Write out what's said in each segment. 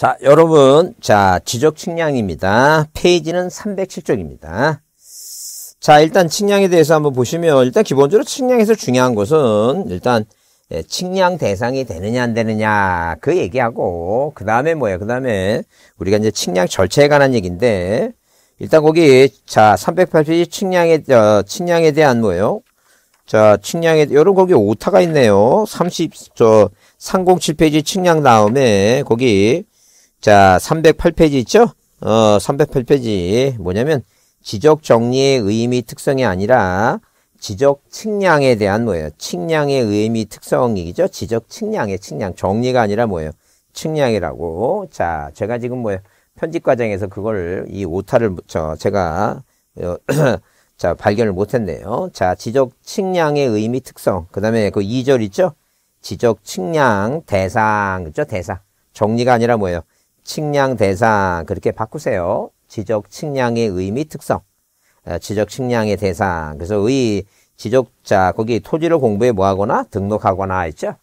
자, 여러분, 자, 지적 측량입니다. 페이지는 307쪽입니다. 자, 일단 측량에 대해서 한번 보시면, 일단 기본적으로 측량에서 중요한 것은, 일단, 예, 측량 대상이 되느냐 안 되느냐 그 얘기하고 그 다음에 뭐예요 그 다음에 우리가 이제 측량 절차에 관한 얘기인데 일단 거기 자3 0 8페이지 측량에 어, 측량에 대한 뭐예요 자 측량에 여러 거기 오타가 있네요 30저 307페이지 측량 다음에 거기 자, 308페이지 있죠? 어, 308페이지. 뭐냐면, 지적 정리의 의미 특성이 아니라, 지적 측량에 대한 뭐예요? 측량의 의미 특성이죠? 지적 측량의 측량. 정리가 아니라 뭐예요? 측량이라고. 자, 제가 지금 뭐예요? 편집 과정에서 그걸, 이 오타를, 저, 제가, 어, 자, 발견을 못했네요. 자, 지적 측량의 의미 특성. 그 다음에 그 2절 있죠? 지적 측량, 대상, 그죠? 대상. 정리가 아니라 뭐예요? 측량 대상 그렇게 바꾸세요. 지적 측량의 의미 특성. 어, 지적 측량의 대상. 그래서 의 지적자 거기 토지를 공부해 뭐하거나 등록하거나 했죠.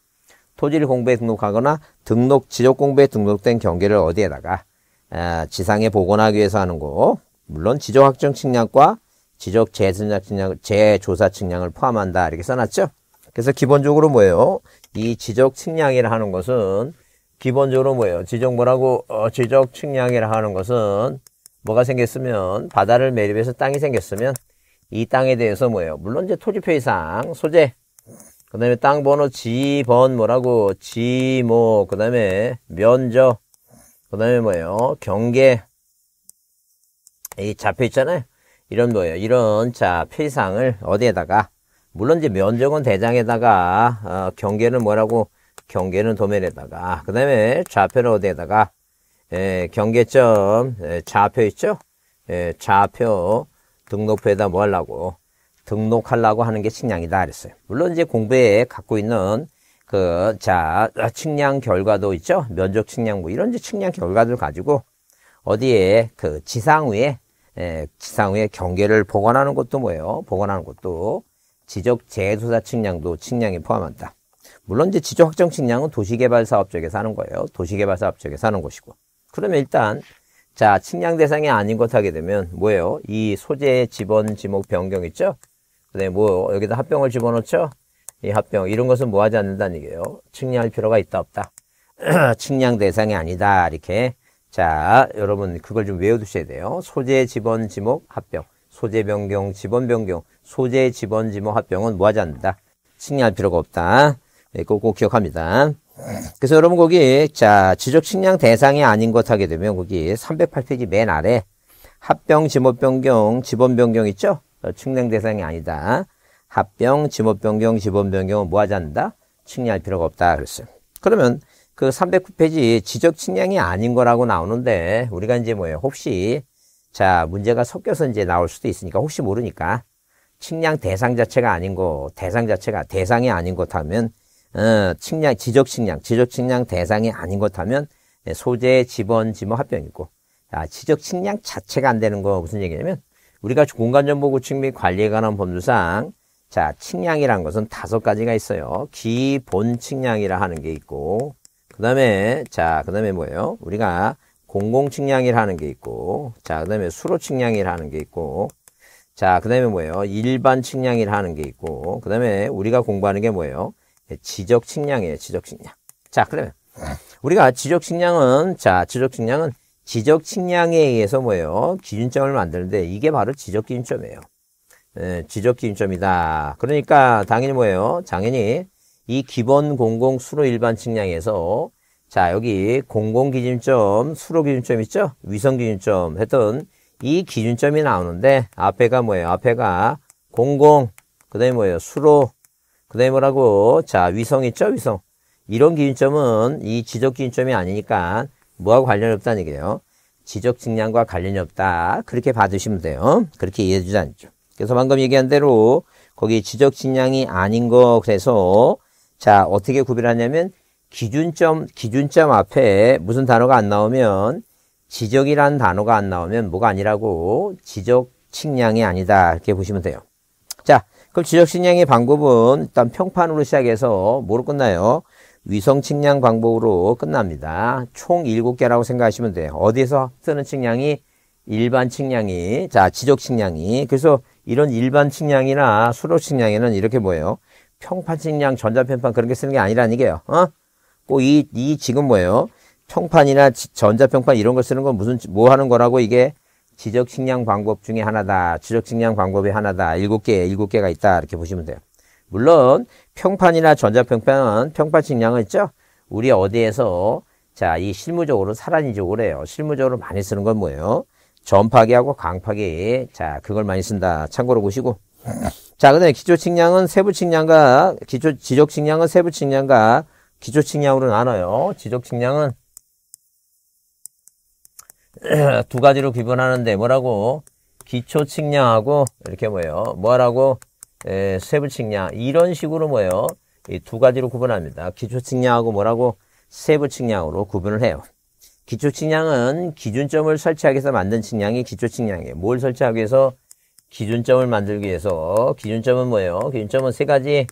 토지를 공부에 등록하거나 등록 지적 공부에 등록된 경계를 어디에다가 어, 지상에 복원하기 위해서 하는 거. 물론 지적 확정 측량과 지적 재조사 측량, 재조사 측량을 포함한다 이렇게 써놨죠. 그래서 기본적으로 뭐예요? 이 지적 측량이라 하는 것은 기본적으로 뭐예요? 지정부라고 어, 지적 측량이라 하는 것은 뭐가 생겼으면 바다를 매립해서 땅이 생겼으면 이 땅에 대해서 뭐예요? 물론 이제 토지표이상 소재 그 다음에 땅 번호 지번 뭐라고 지모 그 다음에 면적 그 다음에 뭐예요? 경계 이 좌표 있잖아요. 이런 뭐예요? 이런 자표상을 어디에다가 물론 이제 면적은 대장에다가 어, 경계는 뭐라고 경계는 도면에다가 그 다음에 좌표는 어디에다가 에, 예, 경계점 에, 예, 좌표 있죠? 에, 예, 좌표 등록표에다 뭐 하려고 등록하려고 하는 게 측량이다 그랬어요. 물론 이제 공부에 갖고 있는 그, 자, 측량 결과도 있죠? 면적 측량, 뭐, 이런 측량 결과들 가지고, 어디에, 그, 지상 위에, 에, 지상 위에 경계를 복원하는 것도 뭐예요? 복원하는 것도 지적 재조사 측량도 측량이 포함한다. 물론 이제 지적 확정 측량은 도시개발 사업 쪽에서 하는 거예요. 도시개발 사업 쪽에서 하는 것이고. 그러면 일단 자 측량 대상이 아닌 것 하게 되면 뭐예요? 이소재 지번 지목 변경 있죠? 그다음에 뭐 여기다 합병을 집어넣죠? 이 합병 이런 것은 뭐 하지 않는다는 얘기예요. 측량할 필요가 있다 없다. 측량 대상이 아니다 이렇게 자 여러분 그걸 좀 외워두셔야 돼요. 소재 지번 지목 합병 소재 변경 지번 변경 소재 지번 지목 합병은 뭐 하지 않는다. 측량할 필요가 없다. 예, 꼭, 꼭 기억합니다. 그래서 여러분 거기 자 지적 측량 대상이 아닌 것 하게 되면 거기 308페이지 맨 아래 합병 지목 변경 지번 변경 있죠? 어, 측량 대상이 아니다. 합병 지목 변경 지번 변경은 뭐 하지 않는다? 측량할 필요가 없다 그랬어요. 그러면 그 309페이지 지적 측량이 아닌 거라고 나오는데 우리가 이제 뭐예요? 혹시 자 문제가 섞여서 이제 나올 수도 있으니까 혹시 모르니까 측량 대상 자체가 아닌 거 대상 자체가 대상이 아닌 것 하면 측량, 어, 지적 측량, 지적 측량 대상이 아닌 것하면 네, 소재, 지번, 지목 합병이고 자, 아, 지적 측량 자체가 안 되는 거 무슨 얘기냐면 우리가 공간정보 구축 및 관리에 관한 법률상 자, 측량이란 것은 다섯 가지가 있어요. 기본 측량이라 하는 게 있고 그 다음에 자, 그 다음에 뭐예요? 우리가 공공 측량이라 하는 게 있고 자, 그 다음에 수로 측량이라 하는 게 있고 자, 그 다음에 뭐예요? 일반 측량이라 하는 게 있고 그 다음에 우리가 공부하는 게 뭐예요? 예, 지적 식량이에요. 지적 식량. 자, 그러면 우리가 지적 식량은 자, 지적 식량은 지적 측량에 의해서 뭐예요? 기준점을 만드는데 이게 바로 지적 기준점이에요. 예, 지적 기준점이다. 그러니까 당연히 뭐예요? 당연히 이 기본 공공 수로 일반 측량에서 자 여기 공공 기준점 수로 기준점 있죠 위성 기준점 했던 이 기준점이 나오는데 앞에가 뭐예요 앞에가 공공 그다음에 뭐예요 수로 그 다음에 뭐라고? 자, 위성 있죠? 위성. 이런 기준점은 이 지적 기준점이 아니니까 뭐하고 관련이 없다는 얘기예요. 지적 측량과 관련이 없다. 그렇게 봐주시면 돼요. 그렇게 이해해 주지 않죠. 그래서 방금 얘기한 대로 거기 지적 측량이 아닌 거 그래서 자, 어떻게 구별하냐면 기준점, 기준점 앞에 무슨 단어가 안 나오면 지적이라는 단어가 안 나오면 뭐가 아니라고 지적 측량이 아니다. 이렇게 보시면 돼요. 자, 그럼 지적측량의 방법은 일단 평판으로 시작해서 뭐로 끝나요? 위성측량 방법으로 끝납니다. 총 7개라고 생각하시면 돼요. 어디에서 쓰는 측량이 일반 측량이, 자, 지적 측량이. 그래서 이런 일반 측량이나 수로 측량에는 이렇게 뭐예요? 평판 측량, 전자평판 그런 게 쓰는 게 아니라는 게요 어? 꼭 이, 이 지금 뭐예요? 평판이나 전자평판 이런 걸 쓰는 건 무슨, 뭐 하는 거라고 이게 지적 식량 방법 중에 하나다. 지적 식량 방법의 하나다. 일곱 개, 일곱 개가 있다. 이렇게 보시면 돼요. 물론 평판이나 전자평판, 은 평판 식량은 있죠. 우리 어디에서 자, 이 실무적으로 사란인지 오래요. 실무적으로 많이 쓰는 건 뭐예요? 전파기하고 강파기. 자, 그걸 많이 쓴다. 참고로 보시고. 자, 그 다음에 기초측량은 세부측량과, 기초, 지적측량은 세부측량과 기초측량으로 나눠요. 지적측량은 두 가지로 구분하는데 뭐라고 기초 측량하고 이렇게 뭐예요 뭐라고 에, 세부 측량 이런 식으로 뭐예요 이 두 가지로 구분합니다 기초 측량하고 뭐라고 세부 측량으로 구분을 해요 기초 측량은 기준점을 설치하기 위해서 만든 측량이 기초 측량이에요 뭘 설치하기 위해서 기준점을 만들기 위해서 기준점은 뭐예요 기준점은 세 가지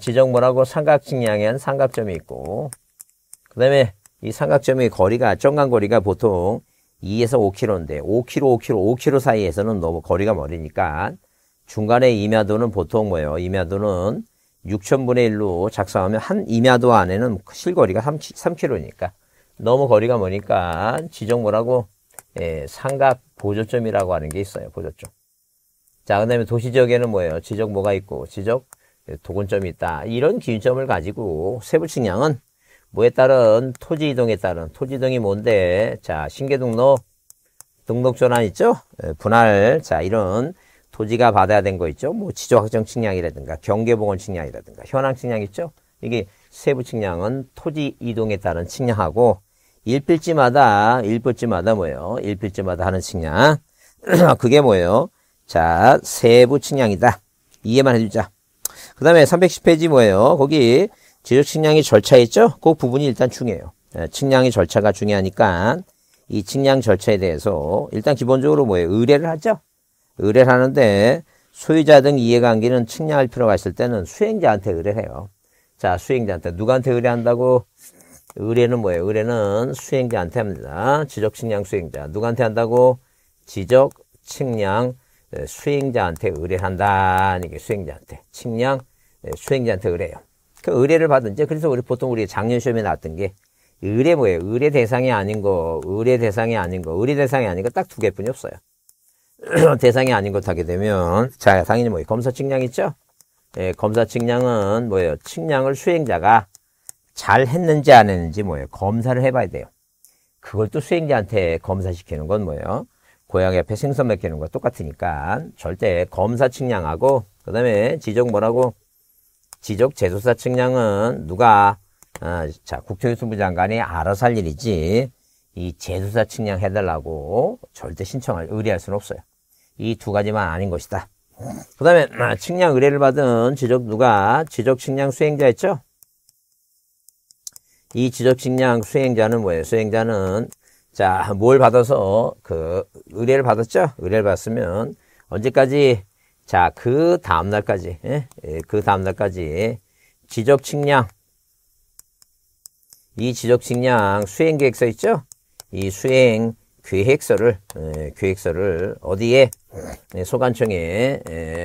지정 뭐라고 삼각 측량에 한 삼각점이 있고 그 다음에 이 삼각점의 거리가 정간 거리가 보통 2에서 5km인데 5km, 5km, 5km 사이에서는 너무 거리가 멀으니까 중간에 임야도는 보통 뭐예요? 임야도는 6천분의 1로 작성하면 한 임야도 안에는 실거리가 3, 3km니까 너무 거리가 머니까 지정모라고 예, 삼각 보조점이라고 하는 게 있어요. 보조점. 자, 그 다음에 도시지역에는 뭐예요? 지적 모가 있고 지적 예, 도군점이 있다. 이런 기준점을 가지고 세부 측량은 뭐에 따른 토지 이동에 따른 토지 이동이 뭔데 자 신계등록 등록 전환 있죠 예, 분할 자 이런 토지가 받아야 된 거 있죠 뭐 지적 확정 측량이라든가 경계보건 측량이라든가 현황 측량 있죠 이게 세부 측량은 토지 이동에 따른 측량하고 일필지마다 일필지마다 뭐예요 일필지마다 하는 측량 그게 뭐예요 자 세부 측량이다 이해만 해주자 그 다음에 310페이지 뭐예요 거기 지적 측량이 절차있죠? 그 부분이 일단 중요해요. 예, 측량이 절차가 중요하니까 이 측량 절차에 대해서 일단 기본적으로 뭐예요? 의뢰를 하죠. 의뢰를 하는데 소유자 등 이해관계는 측량할 필요가 있을 때는 수행자한테 의뢰해요. 자, 수행자한테 누구한테 의뢰한다고? 의뢰는 뭐예요? 의뢰는 수행자한테 합니다. 지적 측량 수행자. 누구한테 한다고? 지적 측량 예, 수행자한테 의뢰한다. 이게 수행자한테. 측량 예, 수행자한테 의뢰해요. 그 의뢰를 받은 이제 그래서 우리 보통 우리 작년 시험에 나왔던 게 의뢰 뭐예요? 의뢰 대상이 아닌 거, 의뢰 대상이 아닌 거, 의뢰 대상이 아닌 거 딱 두 개뿐이 없어요. 대상이 아닌 것 하게 되면 자 당연히 뭐예요? 검사 측량 있죠? 예, 검사 측량은 뭐예요? 측량을 수행자가 잘 했는지 안 했는지 뭐예요? 검사를 해봐야 돼요. 그걸 또 수행자한테 검사시키는 건 뭐예요? 고양이 앞에 생선 맡기는 거 똑같으니까 절대 검사 측량하고 그 다음에 지적 뭐라고 지적 재조사 측량은 누가 어, 자 국토교통부 장관이 알아서 할 일이지 이 재조사 측량 해달라고 절대 신청을 의뢰할 수는 없어요. 이 두 가지만 아닌 것이다. 그 다음에 아, 측량 의뢰를 받은 지적 누가 지적 측량 수행자였죠? 이 지적 측량 수행자는 뭐예요? 수행자는 자 뭘 받아서 그 의뢰를 받았죠? 의뢰를 받았으면 언제까지 자, 그 다음 날까지, 예? 예, 그 다음 날까지 지적 측량, 이 지적 측량 수행 계획서 있죠? 이 수행 계획서를, 예, 계획서를 어디에? 소관청에,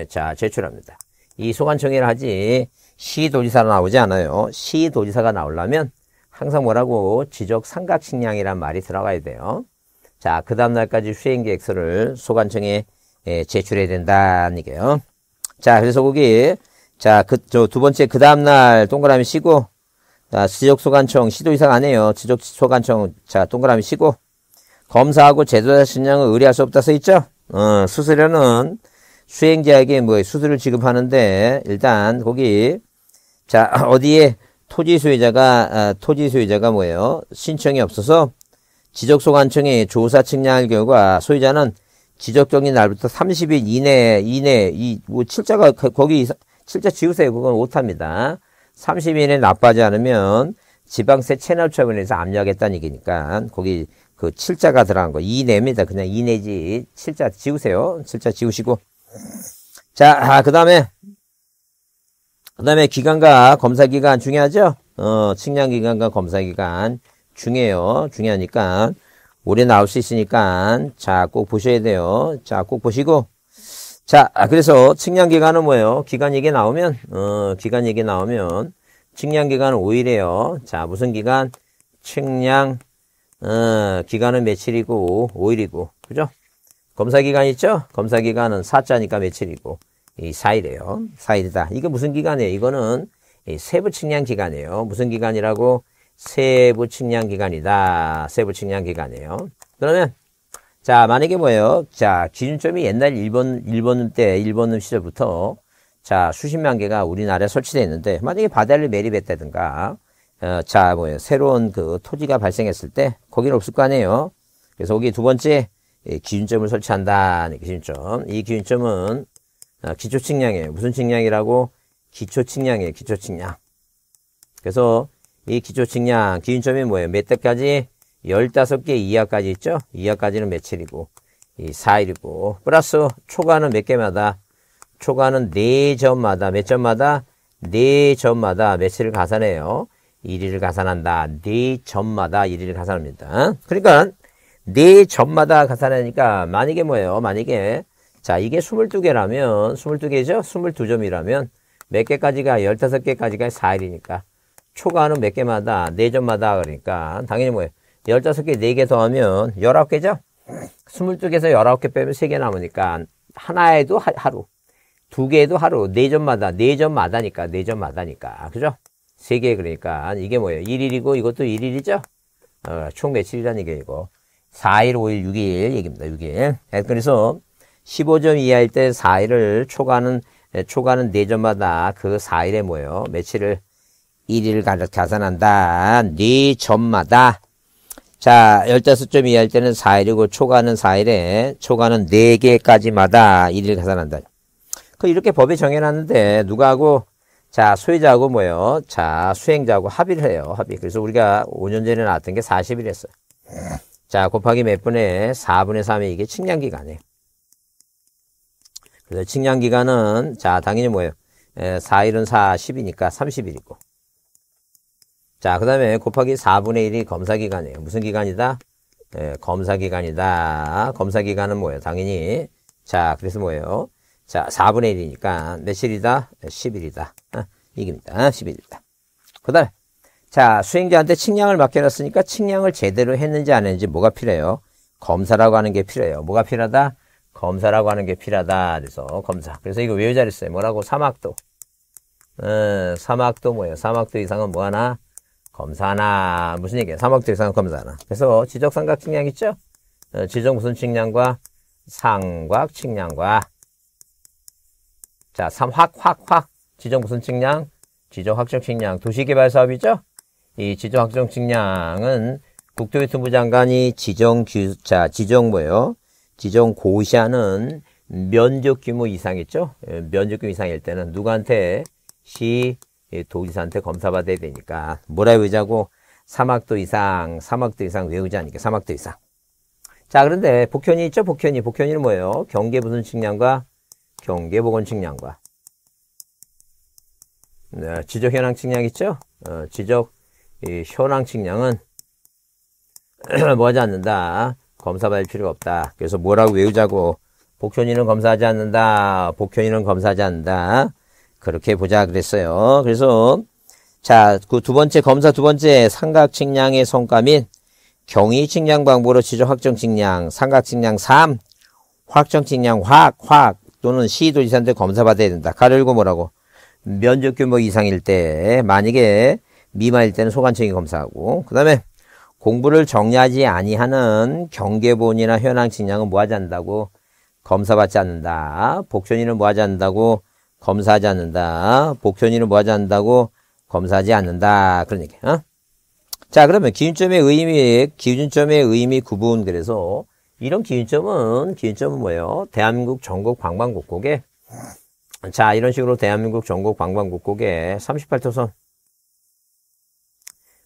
자, 제출합니다. 이 소관청회를 하지 시도지사로 나오지 않아요. 시도지사가 나오려면 항상 뭐라고 지적 삼각식량이란 말이 들어가야 돼요. 자, 그 다음날까지 수행계획서를 소관청에 예, 제출해야 된다는 얘기예요. 자, 그래서 거기 자, 그저두 번째 그 다음 날 동그라미 쉬고 자, 지적 소관청 시도 이상 안 해요. 지적 소관청 자, 동그라미 쉬고 검사하고 제도자 신청을 의뢰할 수 없다 써 있죠? 어, 수수료는 수행자에게 뭐 수수료 지급하는데 일단 거기 자, 어디에 토지 소유자가 아, 토지 소유자가 뭐예요? 신청이 없어서 지적 소관청이 조사 측량 결과 소유자는 지적정인 날부터 30일 이내, 이내, 이, 뭐, 7자가, 거기, 7자 지우세요. 그건 오타입니다. 30일에 나빠지 않으면 지방세 채널 처분에서 압력했다는 얘기니까, 거기 그 7자가 들어간 거, 이내입니다. 그냥 이내지. 7자 지우세요. 7자 지우시고. 자, 아, 그 다음에, 그 다음에 기간과 검사기간 중요하죠? 어, 측량기간과 검사기간 중요해요. 중요하니까. 오래 나올 수 있으니까 자 꼭 보셔야 돼요. 자 꼭 보시고 자 아, 그래서 측량 기간은 뭐예요? 기간 얘기 나오면 어 기간 얘기 나오면 측량 기간은 5일이에요. 자 무슨 기간? 측량 어, 기간은 며칠이고 5일이고 그죠? 검사 기간 있죠? 검사 기간은 4자니까 며칠이고 이 4일이에요. 4일이다. 이게 무슨 기간이에요? 이거는 이 세부 측량 기간이에요. 무슨 기간이라고? 세부 측량 기간이다. 세부 측량 기간이에요. 그러면 자, 만약에 뭐예요? 자, 기준점이 옛날 일본 일본때일본 시절부터 자, 수십만 개가 우리나라에 설치되어 있는데 만약에 바다를 매립했다든가 어, 자, 뭐예요? 새로운 그 토지가 발생했을 때 거기는 없을 거 아니에요. 그래서 거기 두 번째 기준점을 설치한다는 기준점. 이 기준점은 어, 기초 측량이에요. 무슨 측량이라고? 기초 측량이에요. 기초 측량. 그래서 이 기초 측량 기준점이 뭐예요? 몇 대까지? 15개 이하까지 있죠? 이하까지는 며칠이고 이 4일이고 플러스 초과는 몇 개마다 초과는 4점마다 몇 점마다 4점마다 며칠을 가산해요. 1일을 가산한다. 4점마다 1일을 가산합니다. 그러니까 4점마다 가산하니까 만약에 뭐예요? 만약에 자 이게 22개라면 22개죠? 22점이라면 몇 개까지가 15개까지가 4일이니까 초과하는 몇 개마다, 네 점마다 그러니까 당연히 뭐예요? 15개, 4개 더하면 19개죠? 22개에서 19개 빼면 3개 남으니까 하나에도 하, 루 두개에도 하루, 네 점마다, 네 점마다니까, 네 점마다니까. 그죠? 세 개 그러니까 이게 뭐예요? 1일이고 이것도 1일이죠? 어, 총 며칠이라는 얘기고 4일, 5일, 6일 얘기입니다. 6일. 예, 그래서 15점 이하일 때 4일을 초과하는 예, 초과는 4점마다 그 4일에 뭐예요? 며칠을 1위를 가산한다. 네 점마다. 자, 15점 이할 때는 4일이고 초과는 4일에 초과는 4개까지마다 1일 가산한다. 그 이렇게 법에 정해놨는데 누가 하고 자, 소유자하고 뭐요 자, 수행자하고 합의를 해요. 합의. 그래서 우리가 5년 전에 나왔던 게 40일이었어요. 자, 곱하기 몇 분의 4분의 3이 이게 측량기간이에요. 그래서 측량기간은, 자, 당연히 뭐예요? 에, 예, 4일은 40이니까 30일이고. 자, 그 다음에 곱하기 4분의 1이 검사 기간이에요. 무슨 기간이다? 예, 검사 기간이다. 검사 기간은 뭐예요? 당연히. 자, 그래서 뭐예요? 자, 4분의 1이니까 며칠이다? 10일이다. 예, 아, 이깁니다. 아, 10일이다. 그 다음에, 자, 수행자한테 측량을 맡겨놨으니까 측량을 제대로 했는지 안 했는지 뭐가 필요해요? 검사라고 하는 게 필요해요. 뭐가 필요하다? 검사라고 하는 게 필요하다. 그래서 검사. 그래서 이거 왜우자랬어요 뭐라고? 사막도. 어, 사막도 뭐예요? 사막도 이상은 뭐 하나? 검사나 무슨 얘기야 삼각직상 검사나 그래서 지적삼각 측량 있죠 어, 지적 무슨 측량과 상각 측량과 자 삼 확 확 확 지적 무슨 측량 지적 확정 측량 도시개발 사업이죠 이 지적 확정 측량은 국토교통부 장관이 지정 규자 지정 뭐예요 지정 고시하는 면적 규모 이상이죠 예, 면적 규모 이상일 때는 누구한테 시 도의사한테 검사받아야 되니까 뭐라 외우자고 사막도 이상, 사막도 이상 외우지 않으니까 사막도 이상. 자 그런데 복현이 있죠? 복현이. 복현이는 뭐예요? 경계 부순 측량과 경계 보건 측량과 네, 지적 현황 측량 있죠? 어, 지적 현황 측량은 뭐 하지 않는다. 검사 받을 필요가 없다. 그래서 뭐라고 외우자고. 복현이는 검사하지 않는다. 복현이는 검사하지 않는다. 그렇게 보자 그랬어요. 그래서 자, 그 두 번째 검사 두 번째 삼각 측량의 성과 및 경위 측량 방법으로 지적 확정 측량, 삼각 측량 3, 확정 측량 확, 확 또는 시도지사한테 검사받아야 된다. 가를고 뭐라고? 면적 규모 이상일 때, 만약에 미만일 때는 소관청이 검사하고, 그 다음에 공부를 정리하지 아니하는 경계본이나 현황 측량은 뭐 하지 않는다고? 검사받지 않는다. 복전이는 뭐 하지 않는다고? 검사하지 않는다. 복현이는 뭐 하지 않는다고? 검사하지 않는다. 그런 얘기. 어? 자, 그러면 기준점의 의미, 기준점의 의미 구분. 그래서 이런 기준점은, 기준점은 뭐예요? 대한민국 전국 방방곡곡에 자, 이런 식으로 대한민국 전국 방방곡곡에 38토선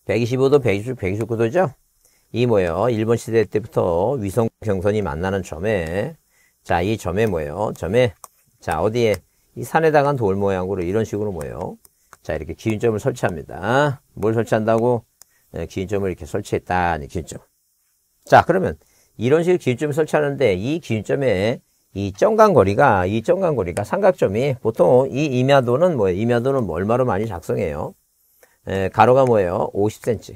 125도, 120, 129도죠? 이 뭐예요? 일본 시대 때부터 위성 경선이 만나는 점에 자, 이 점에 뭐예요? 점에 자, 어디에 이 산에다가 돌 모양으로 이런 식으로 모여. 자, 이렇게 기준점을 설치합니다. 뭘 설치한다고? 네, 기준점을 이렇게 설치했다. 기준점. 자, 그러면 이런 식으로 기준점을 설치하는데 이 기준점에 이 점간거리가, 이 점간거리가 삼각점이 보통 이 임야도는 뭐예요? 임야도는 뭐 얼마로 많이 작성해요? 에, 가로가 뭐예요? 50cm.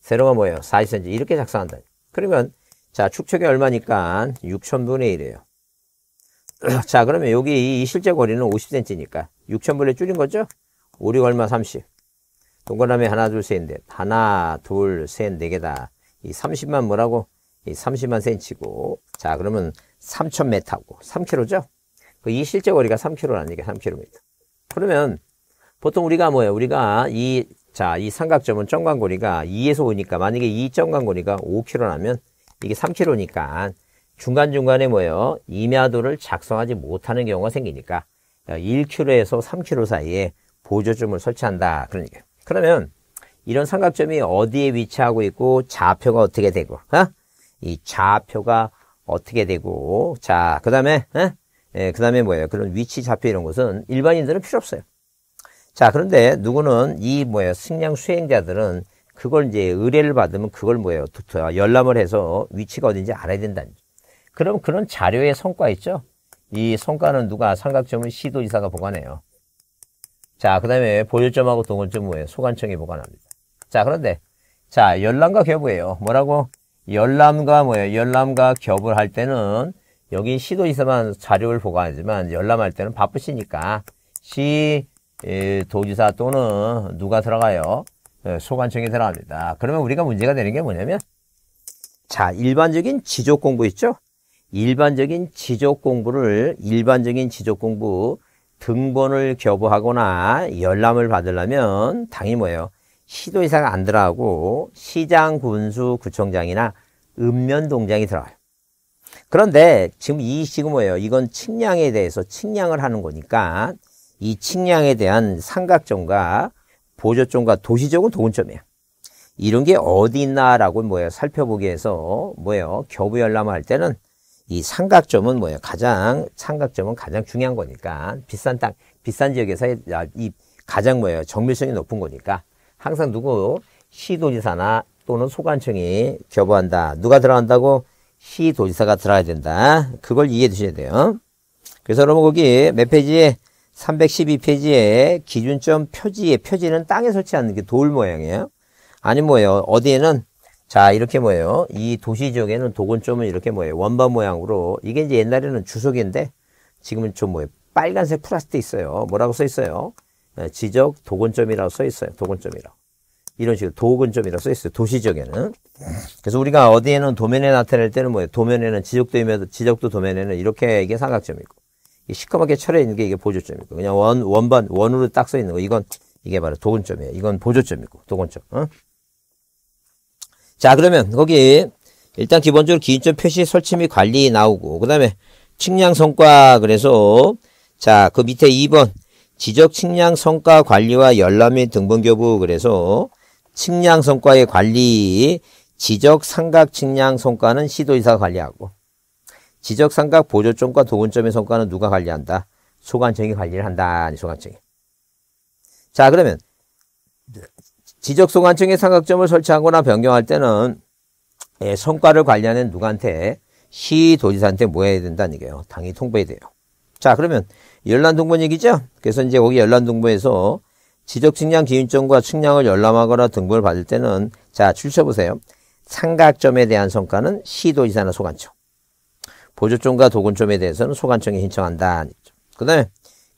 세로가 뭐예요? 40cm. 이렇게 작성한다. 그러면 자, 축척이 얼마니까 6천분의 1이에요. 자 그러면 여기 이 실제 거리는 50cm니까 6,000분의 줄인 거죠? 오리 얼마 30 동그라미 하나 둘셋넷 하나 둘셋 네 개다 이 30만 뭐라고? 이 30만 cm고 자 그러면 3,000m고 3km죠? 그 이 실제 거리가 3km라는 얘기 3km 그러면 보통 우리가 뭐예요? 우리가 이 자, 이 삼각점은 정관거리가 2에서 오니까 만약에 이 정관거리가 5km라면 이게 3km니까 중간중간에 뭐예요? 임야도를 작성하지 못하는 경우가 생기니까 1km에서 어, 3km 사이에 보조점을 설치한다. 그러니까 그러면 이런 삼각점이 어디에 위치하고 있고 좌표가 어떻게 되고 어? 이 좌표가 어떻게 되고 자그 다음에 어? 예, 그 다음에 뭐예요? 그런 위치 좌표 이런 것은 일반인들은 필요 없어요. 자 그런데 누구는 이 뭐예요? 승량 수행자들은 그걸 이제 의뢰를 받으면 그걸 뭐예요? 아, 열람을 해서 위치가 어딘지 알아야 된다는 그럼 그런 자료의 성과 있죠? 이 성과는 누가 삼각점을 시도지사가 보관해요. 자, 그 다음에 보조점하고 동원점 뭐예요? 소관청이 보관합니다. 자, 그런데 자, 열람과 겹이에요. 뭐라고? 열람과 뭐예요? 열람과 겹을 할 때는 여기 시도지사만 자료를 보관하지만 열람할 때는 바쁘시니까 시 도지사 또는 누가 들어가요? 소관청이 들어갑니다. 그러면 우리가 문제가 되는 게 뭐냐면 자, 일반적인 지적 공부 있죠? 일반적인 지적 공부를 일반적인 지적 공부 등본을 교부하거나 열람을 받으려면 당이 뭐예요? 시도의사가 안 들어가고 시장, 군수, 구청장이나 읍면동장이 들어가요. 그런데 지금 이 지금 뭐예요? 이건 측량에 대해서 측량을 하는 거니까 이 측량에 대한 삼각점과보조점과 도시적은 도군점이에요. 이런 게 어디 있나라고 뭐예요? 살펴보기 위해서 뭐예요? 교부 열람할 을 때는 이 삼각점은 뭐예요? 가장 삼각점은 가장 중요한 거니까 비싼 땅, 비싼 지역에서 이 가장 뭐예요? 정밀성이 높은 거니까 항상 누구 시도지사나 또는 소관청이 겨부한다 누가 들어간다고 시도지사가 들어야 된다. 그걸 이해해 주셔야 돼요. 그래서 여러분 거기 몇 페이지에 312페이지에 기준점 표지에 표지는 땅에 설치하는 게 돌 모양이에요. 아니 뭐예요? 어디에는 자, 이렇게 뭐예요? 이 도시 지역에는 도건점은 이렇게 뭐예요? 원반 모양으로 이게 이제 옛날에는 주석인데 지금은 좀 뭐예요? 빨간색 플라스틱 있어요. 뭐라고 써 있어요? 네, 지적 도건점이라고 써 있어요. 도건점이라고. 이런 식으로 도건점이라고 써 있어요. 도시 지역에는. 그래서 우리가 어디에는 도면에 나타낼 때는 뭐예요? 도면에는 지적도이면 지적도 도면에는 이렇게 이게 삼각점이고 시커멓게 철에 있는 게 이게 보조점이고 그냥 원 원반 원으로 딱 써 있는 거 이건 이게 바로 도건점이에요. 이건 보조점이고 도건점. 어? 자 그러면 거기 일단 기본적으로 기준점 표시 설치 및 관리 나오고 그 다음에 측량 성과 그래서 자 그 밑에 2번 지적 측량 성과 관리와 열람 및 등본 교부 그래서 측량 성과의 관리 지적 삼각 측량 성과는 시도이사가 관리하고 지적 삼각 보조점과 도근점의 성과는 누가 관리한다? 소관청이 관리를 한다. 소관청이. 자 그러면 지적 소관청에 삼각점을 설치하거나 변경할 때는 예, 성과를 관리하는 누구한테 시 도지사한테 모여야 된다는 얘기예요. 당이 통보해야 돼요. 자 그러면 열람동본 얘기죠. 그래서 이제 거기 열람동본에서 지적 측량 기준점과 측량을 열람하거나 등본을 받을 때는 자 출처보세요. 삼각점에 대한 성과는 시도지사나 소관청 보조점과 도군점에 대해서는 소관청이 신청한다. 그 다음에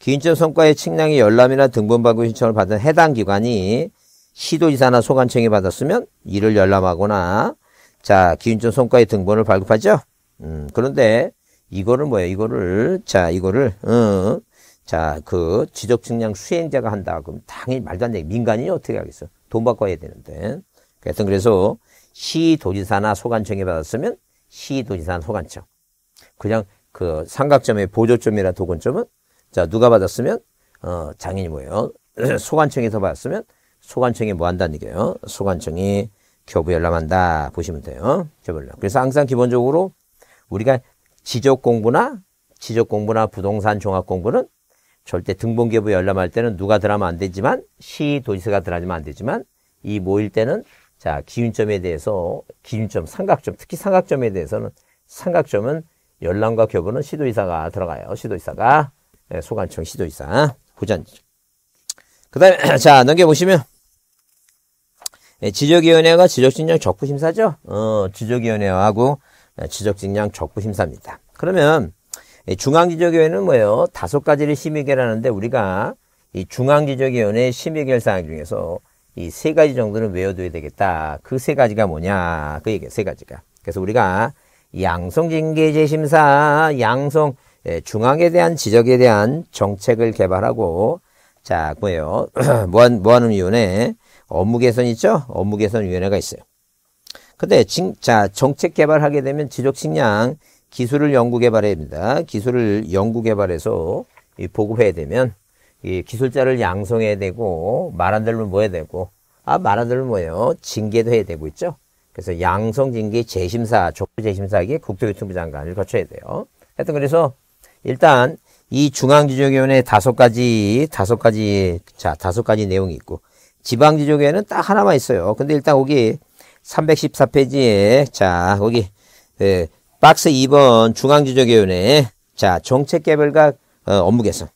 기준점 성과의 측량이 열람이나 등본받고 신청을 받은 해당 기관이 시도지사나 소관청이 받았으면 이를 열람하거나 자기운점 성과의 등본을 발급하죠. 음, 그런데 이거를 뭐예요? 이거를 자 이거를 어, 자그 지적측량 수행자가 한다 그럼 당연히 말도 안 되게 민간인이 어떻게 하겠어? 돈바꿔야 되는데. 그래서 그래서 시도지사나 소관청이 받았으면 시도지사나 소관청. 그냥 그 삼각점의 보조점이나 도근점은 자 누가 받았으면 어 장인이 뭐예요? 소관청에서 받았으면 소관청이 뭐 한다는 얘기예요? 소관청이 교부 열람한다 보시면 돼요. 교부열 그래서 항상 기본적으로 우리가 지적 공부나 지적 공부나 부동산 종합 공부는 절대 등본 교부 열람할 때는 누가 들어가면 안 되지만 시 도지사가 들어가면 안 되지만 이 모일 때는 자 기준점에 대해서 기준점 삼각점 특히 삼각점에 대해서는 삼각점은 열람과 교부는 시도이사가 들어가요. 시도이사가 네, 예, 소관청 시도이사 후전그 다음에 자 넘겨보시면 예, 지적위원회가 지적직량 적부심사죠. 어, 지적위원회하고 예, 지적직량 적부심사입니다. 그러면 중앙지적위원회는 뭐예요? 다섯 가지를 심의 결하는데 우리가 이 중앙지적위원회 심의 결사항 중에서 이 세 가지 정도는 외워둬야 되겠다. 그 세 가지가 뭐냐? 그 얘기 세 가지가. 그래서 우리가 양성징계제심사, 양성 예, 중앙에 대한 지적에 대한 정책을 개발하고 자 뭐예요? 무한 뭐 무한음위원회 뭐 업무 개선 있죠? 업무 개선 위원회가 있어요. 근데 진, 자 정책 개발하게 되면 지적 식량 기술을 연구 개발해야 됩니다. 기술을 연구 개발해서 이 보급해야 되면 이 기술자를 양성해야 되고 말한 대로 뭐 해야 되고 아 말한 대로 뭐예요? 징계도 해야 되고 있죠. 그래서 양성 징계 재심사, 족부 재심사기 국토교통부 장관을 거쳐야 돼요. 하여튼 그래서 일단 이 중앙지적위원회 다섯 가지 다섯 가지 자 다섯 가지 내용이 있고 지방지조계는 딱 하나만 있어요. 근데 일단 거기 314페이지에 자 거기 예, 박스 2번 중앙지조계위원회 자 정책개발과 어, 업무 개선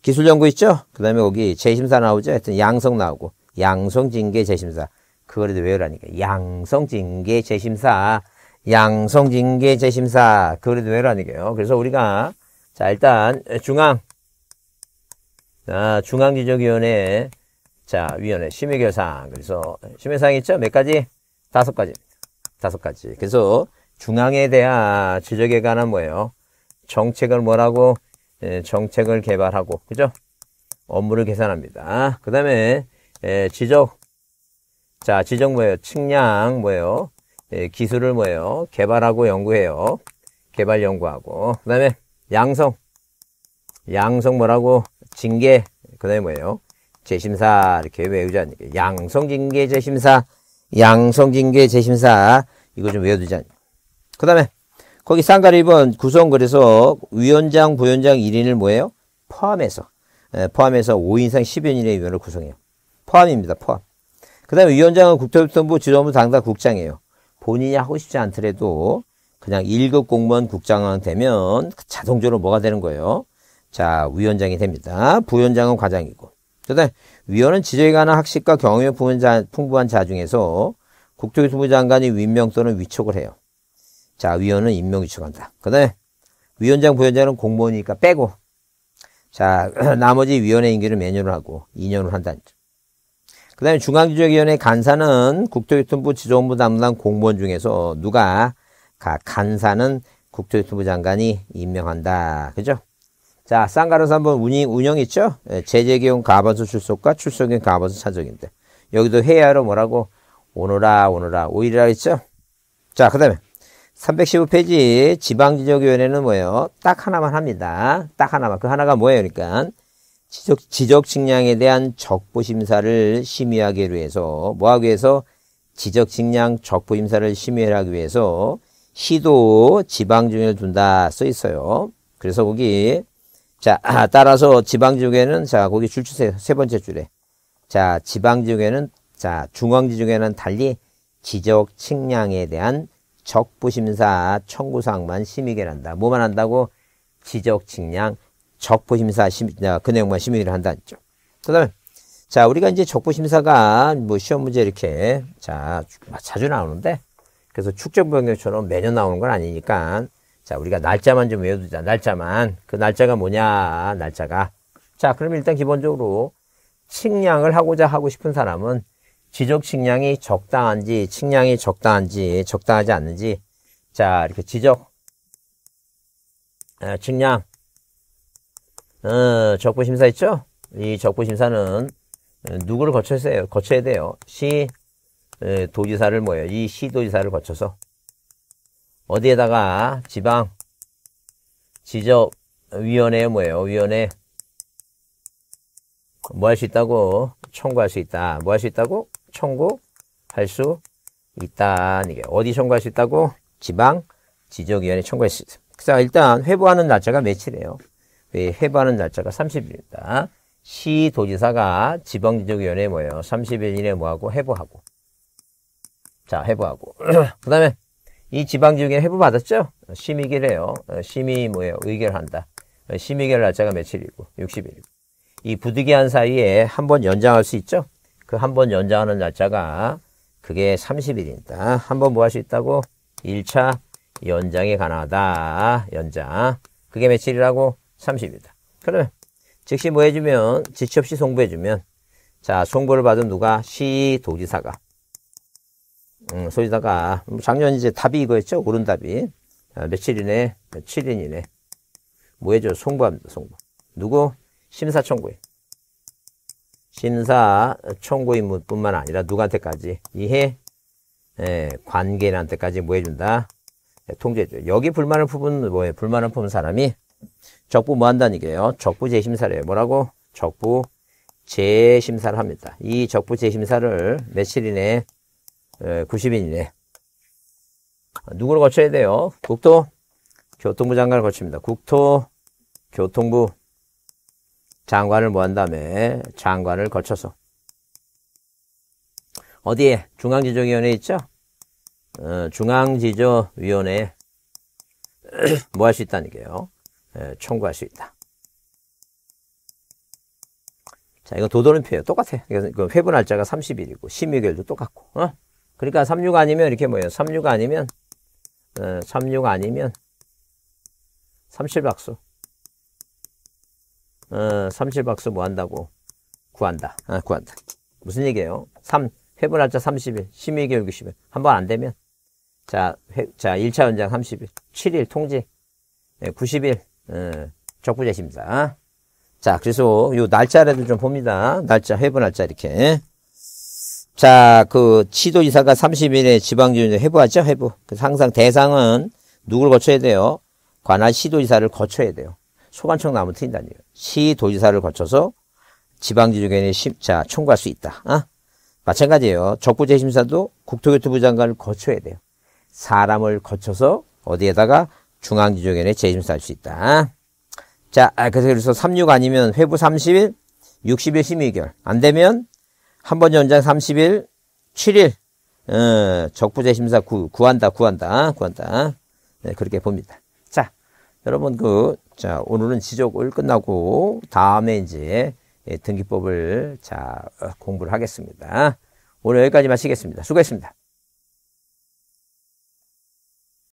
기술연구 있죠? 그 다음에 거기 재심사 나오죠? 하여튼 양성 나오고 양성징계 재심사 그거라도 외우라니까 양성징계 재심사 양성징계 재심사 그거라도 외우라니까요. 그래서 우리가 자 일단 중앙 아, 중앙지적위원회 자, 위원회 심의결상. 그래서 심의사항 있죠? 몇 가지? 다섯 가지. 다섯 가지. 그래서 중앙에 대한 지적에 관한 뭐예요? 정책을 뭐라고? 예, 정책을 개발하고, 그죠? 업무를 계산합니다. 그 다음에, 예, 지적. 자, 지적 뭐예요? 측량 뭐예요? 예, 기술을 뭐예요? 개발하고 연구해요. 개발 연구하고. 그 다음에 양성. 양성 뭐라고? 징계. 그 다음에 뭐예요? 재심사 이렇게 외우지 않니까 양성징계 재심사 양성징계 재심사 이거 좀외워두자그 다음에 거기 쌍가리 1번 구성 그래서 위원장 부위원장 1인을 뭐예요? 포함해서 예, 포함해서 5인 상 10인 이내 위원을 구성해요 포함입니다 포함 그 다음에 위원장은 국토교통부 지도부 당사 국장이에요 본인이 하고 싶지 않더라도 그냥 1급 공무원 국장 되면 그 자동적으로 뭐가 되는 거예요? 자, 위원장이 됩니다. 부위원장은 과장이고. 그다음 위원은 지적에 관한 학식과 경험이 풍부한 자 중에서 국토교통부 장관이 임명 또는 위촉을 해요. 자, 위원은 임명 위촉한다. 그다음에 위원장 부위원장은 공무원이니까 빼고 자, 나머지 위원회 임기를 매년으로 하고 2년으로 한다. 는그 다음에 중앙지적위원회 간사는 국토교통부 지정부 담당 공무원 중에서 누가, 간사는 국토교통부 장관이 임명한다. 그죠? 자, 쌍가로서 한번 운영, 운영 있죠? 예, 제재기온 가반수 출속과 출속인 가반수 차적인데. 여기도 회야로 뭐라고? 오너라, 오너라, 오일이라 했죠? 자, 그 다음에 315페이지 지방지적위원회는 뭐예요? 딱 하나만 합니다. 딱 하나만. 그 하나가 뭐예요? 그러니까 지적, 지적 측량에 대한 적부 심사를 심의하기 위해서 뭐하기 위해서 지적 측량 적부 심사를 심의하기 위해서 시도 지방 중에 둔다 써 있어요. 그래서 거기 자, 아, 따라서 지방지중에는 자, 거기 줄 주세요. 세 번째 줄에. 자, 지방지중에는 자, 중앙지중에는 달리 지적 측량에 대한 적부심사 청구사항만 심의를 한다. 뭐만 한다고? 지적 측량 적부심사 심, 아, 그 내용만 심의를 한다. 는 거죠. 그 다음에, 자, 우리가 이제 적부심사가 뭐 시험 문제 이렇게 자, 자주 나오는데, 그래서 축적 변경처럼 매년 나오는 건 아니니까, 자, 우리가 날짜만 좀 외워두자. 날짜만. 그 날짜가 뭐냐, 날짜가. 자, 그러면 일단 기본적으로 측량을 하고자 하고 싶은 사람은 지적 측량이 적당한지, 측량이 적당한지, 적당하지 않는지, 자, 이렇게 지적, 아, 측량, 어, 적부심사 있죠? 이 적부심사는 누구를 거쳐야, 거쳐야 돼요? 시, 도지사를 뭐예요? 이 시도지사를 거쳐서 어디에다가 지방 지적위원회 뭐예요? 위원회 뭐 할 수 있다고? 청구할 수 있다. 뭐 할 수 있다고? 청구할 수 있다. 이게 어디 청구할 수 있다고? 지방 지적위원회 청구할 수 있다. 자, 일단 회부하는 날짜가 며칠이에요? 예, 회부하는 날짜가 30일입니다. 시도지사가 지방지적위원회 뭐예요? 30일 이내 에 뭐하고? 회부하고. 자, 회부하고. 그 다음에 이 지방지육에 회부받았죠? 심의기래요. 어, 심의 뭐예요? 의결한다. 어, 심의결 날짜가 며칠이고 60일이고 이 부득이한 사이에 한 번 연장할 수 있죠? 그 한 번 연장하는 날짜가 그게 30일입니다. 한 번 뭐 할 수 있다고? 1차 연장이 가능하다. 연장. 그게 며칠이라고? 30일이다. 그러면 즉시 뭐 해주면 지체 없이 송부해주면 자 송부를 받은 누가 시 도지사가 음, 소리다가 뭐 작년 이제 답이 이거였죠. 옳은 답이. 아, 며칠 이내, 7인 이내. 뭐 해줘? 송부합니다. 송부. 누구? 심사청구인. 심사청구인뿐만 뭐 아니라 누구한테까지? 이해? 예, 관계인한테까지 뭐 해준다? 예, 통제해줘. 여기 불만을 품은, 뭐예요? 불만을 품은 사람이 적부 뭐 한다는 얘기예요? 적부 재심사를 요 뭐라고? 적부 재심사를 합니다. 이 적부 재심사를 며칠 이내에 90인이네. 예, 누구를 거쳐야 돼요? 국토 교통부 장관을 거칩니다. 국토 교통부 장관을 모한 다음에 장관을 거쳐서 어디에 중앙지조위원회 있죠? 어, 중앙지조위원회에 뭐 할 수 있다는 게요. 에, 예, 청구할 수 있다. 자, 이건 도도는 표예요. 똑같아. 회분 날짜가 30일이고, 심의결도 똑같고, 어? 그러니까 36 아니면 이렇게 뭐예요? 36 아니면 어, 36 아니면 37박수 어, 37박수 뭐 한다고? 구한다. 아, 구한다. 무슨 얘기예요? 3 회분 할짜 30일, 12개월 90일. 한번 안 되면 자, 회, 자 1차 연장 30일, 7일 통지, 네, 90일 어, 적부제십니다. 자, 그래서 요 날짜라도 좀 봅니다. 날짜, 회분 날짜 이렇게. 자, 그 시도지사가 30일에 지방주의를 회부하죠? 회부. 그 항상 대상은 누구를 거쳐야 돼요? 관할 시도지사를 거쳐야 돼요. 소관청 나무 틀린다는 얘기예요. 시도지사를 거쳐서 지방지주권의 심자 총괄할수 있다. 아? 마찬가지예요. 적부재심사도 국토교통부 장관을 거쳐야 돼요. 사람을 거쳐서 어디에다가 중앙지주권에 재심사할 수 있다. 자, 아, 그래서 36 아니면 회부 30일, 60일 심의결. 안 되면 한번 연장 30일, 7일, 어, 적부제 심사 구, 구한다, 구한다, 구한다. 네, 그렇게 봅니다. 자, 여러분 그, 자, 오늘은 지적을 끝나고 다음에 이제 예, 등기법을 자, 어, 공부를 하겠습니다. 오늘 여기까지 마치겠습니다. 수고했습니다.